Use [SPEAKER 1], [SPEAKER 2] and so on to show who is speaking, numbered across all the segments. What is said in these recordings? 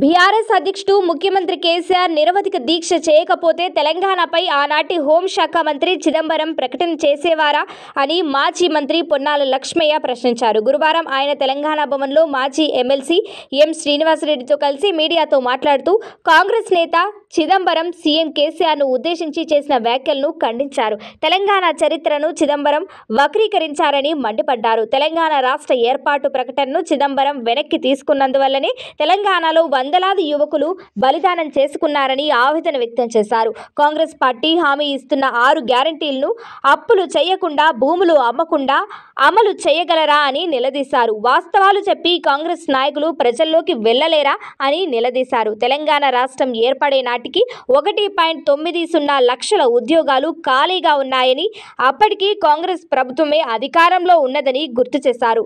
[SPEAKER 1] BRS అధ్యక్షుడు ముఖ్యమంత్రి కేసీఆర్ నిరవధిక దీక్ష చేయకపోతే తెలంగాణపై ఆనాటి హోంశాఖ మంత్రి చిదంబరం ప్రకటన చేసేవారా అని మాజీ మంత్రి పొన్నాల లక్ష్మయ్య ప్రశ్నించారు గురువారం ఆయన తెలంగాణ భవన్లో మాజీ ఎమ్మెల్సీ ఎం శ్రీనివాసరెడ్డితో కలిసి మీడియాతో మాట్లాడుతూ కాంగ్రెస్ నేత చిదంబరం సీఎం కేసీఆర్ను ఉద్దేశించి చేసిన వ్యాఖ్యలను ఖండించారు తెలంగాణ చరిత్రను చిదంబరం వక్రీకరించారని మండిపడ్డారు తెలంగాణ రాష్ట్ర ఏర్పాటు ప్రకటనను చిదంబరం వెనక్కి తీసుకున్నందువల్లనే తెలంగాణలో వందలాది యువకులు బలిదానం చేసుకున్నారని ఆవేదన వ్యక్తం చేశారు కాంగ్రెస్ పార్టీ హామీ ఇస్తున్న ఆరు గ్యారంటీలను అప్పులు చేయకుండా భూములు అమ్మకుండా అమలు చేయగలరా అని నిలదీశారు వాస్తవాలు చెప్పి కాంగ్రెస్ నాయకులు ప్రజల్లోకి వెళ్ళలేరా అని నిలదీశారు తెలంగాణ రాష్ట్రం ఏర్పడే నాటి నాటికి ఒకటి పాయింట్ తొమ్మిది సున్నా లక్షల ఉద్యోగాలు ఖాళీగా ఉన్నాయని అప్పటికీ కాంగ్రెస్ ప్రభుత్వమే అధికారంలో ఉన్నదని గుర్తు చేశారు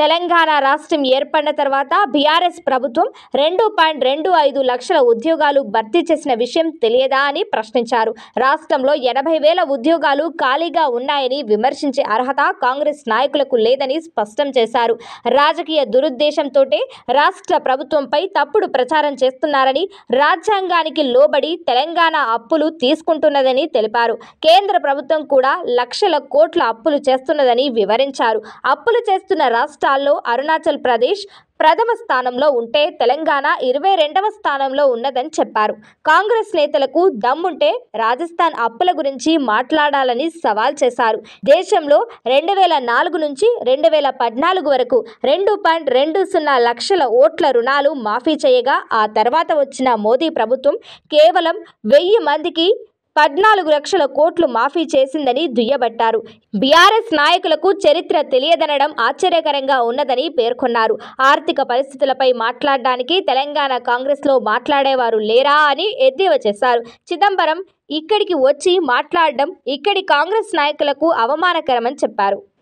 [SPEAKER 1] తెలంగాణ రాష్ట్రం ఏర్పడిన తర్వాత బీఆర్ఎస్ ప్రభుత్వం రెండు పాయింట్ రెండు ఐదు లక్షల ఉద్యోగాలు భర్తీ చేసిన విషయం తెలియదా అని ప్రశ్నించారు రాష్ట్రంలో ఎనభై వేల ఉద్యోగాలు ఖాళీగా ఉన్నాయని విమర్శించే అర్హత కాంగ్రెస్ నాయకులకు లేదని స్పష్టం చేశారు రాజకీయ దురుద్దేశంతో రాష్ట్ర ప్రభుత్వంపై తప్పుడు ప్రచారం చేస్తున్నారని రాజ్యాంగానికి లోబడి తెలంగాణ అప్పులు తీసుకుంటున్నదని తెలిపారు కేంద్ర ప్రభుత్వం కూడా లక్షల కోట్ల అప్పులు చేస్తున్నదని వివరించారు అప్పులు చేస్తున్న రాష్ట్ర రాష్ట్రాల్లో అరుణాచల్ ప్రదేశ్ ప్రథమ స్థానంలో ఉంటే తెలంగాణ ఇరవై రెండవ స్థానంలో ఉన్నదని చెప్పారు కాంగ్రెస్ నేతలకు దమ్ముంటే రాజస్థాన్ అప్పుల గురించి మాట్లాడాలని సవాల్ చేశారు దేశంలో రెండు వేల నాలుగు నుంచి రెండు వేల పద్నాలుగు వరకు రెండు పాయింట్ రెండు సున్నా లక్షల ఓట్ల రుణాలు మాఫీ చేయగా ఆ తర్వాత వచ్చిన మోదీ ప్రభుత్వం కేవలం వెయ్యి మందికి పద్నాలుగు లక్షల కోట్లు మాఫీ చేసిందని దుయ్యబట్టారు బీఆర్ఎస్ నాయకులకు చరిత్ర తెలియదనడం ఆశ్చర్యకరంగా ఉన్నదని పేర్కొన్నారు ఆర్థిక పరిస్థితులపై మాట్లాడడానికి తెలంగాణ కాంగ్రెస్లో మాట్లాడేవారు లేరా అని ఎద్దేవా చేశారు చిదంబరం ఇక్కడికి వచ్చి మాట్లాడడం ఇక్కడి కాంగ్రెస్ నాయకులకు అవమానకరమని చెప్పారు